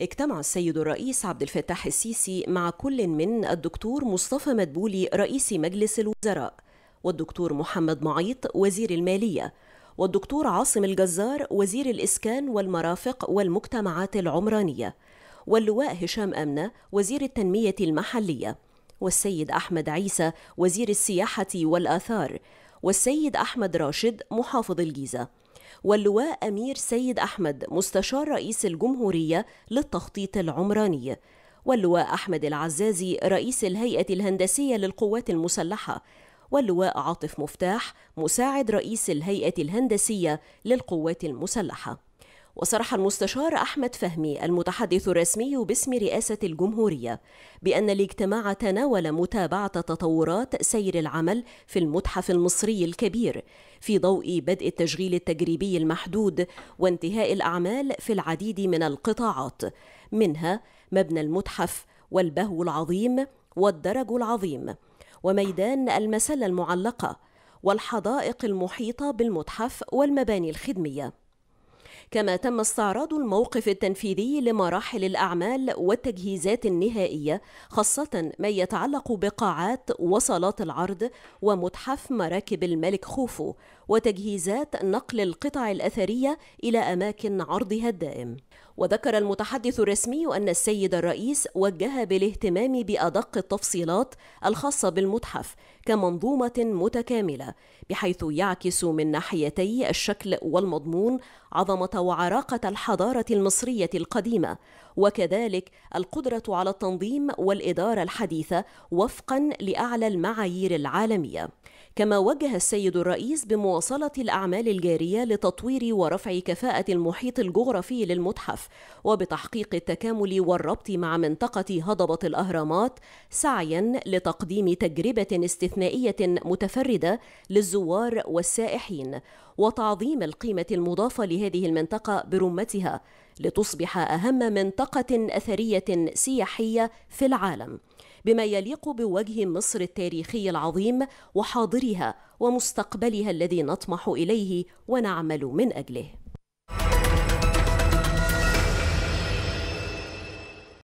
اجتمع السيد الرئيس عبد الفتاح السيسي مع كل من الدكتور مصطفى مدبولي رئيس مجلس الوزراء والدكتور محمد معيط وزير المالية والدكتور عاصم الجزار وزير الإسكان والمرافق والمجتمعات العمرانية واللواء هشام أمنة وزير التنمية المحلية والسيد أحمد عيسى وزير السياحة والآثار والسيد أحمد راشد محافظ الجيزة واللواء أمير سيد أحمد مستشار رئيس الجمهورية للتخطيط العمراني واللواء أحمد العزازي رئيس الهيئة الهندسية للقوات المسلحة واللواء عاطف مفتاح مساعد رئيس الهيئة الهندسية للقوات المسلحة وصرح المستشار أحمد فهمي المتحدث الرسمي باسم رئاسة الجمهورية بأن الاجتماع تناول متابعة تطورات سير العمل في المتحف المصري الكبير في ضوء بدء التشغيل التجريبي المحدود وانتهاء الأعمال في العديد من القطاعات منها مبنى المتحف والبهو العظيم والدرج العظيم وميدان المسلة المعلقة والحدائق المحيطة بالمتحف والمباني الخدمية كما تم استعراض الموقف التنفيذي لمراحل الأعمال والتجهيزات النهائية خاصة ما يتعلق بقاعات وصالات العرض ومتحف مراكب الملك خوفو وتجهيزات نقل القطع الأثرية إلى أماكن عرضها الدائم وذكر المتحدث الرسمي أن السيد الرئيس وجه بالاهتمام بأدق التفصيلات الخاصة بالمتحف كمنظومة متكاملة بحيث يعكس من ناحيتي الشكل والمضمون عظمة وعراقة الحضارة المصرية القديمة وكذلك القدرة على التنظيم والإدارة الحديثة وفقا لأعلى المعايير العالمية كما وجه السيد الرئيس بمواصلة الأعمال الجارية لتطوير ورفع كفاءة المحيط الجغرافي للمتحف وبتحقيق التكامل والربط مع منطقة هضبة الأهرامات سعيا لتقديم تجربة استثنائية متفردة للزوار والسائحين وتعظيم القيمة المضافة لهذه المنطقة برمتها لتصبح أهم منطقة أثرية سياحية في العالم بما يليق بوجه مصر التاريخي العظيم وحاضرها ومستقبلها الذي نطمح اليه ونعمل من اجله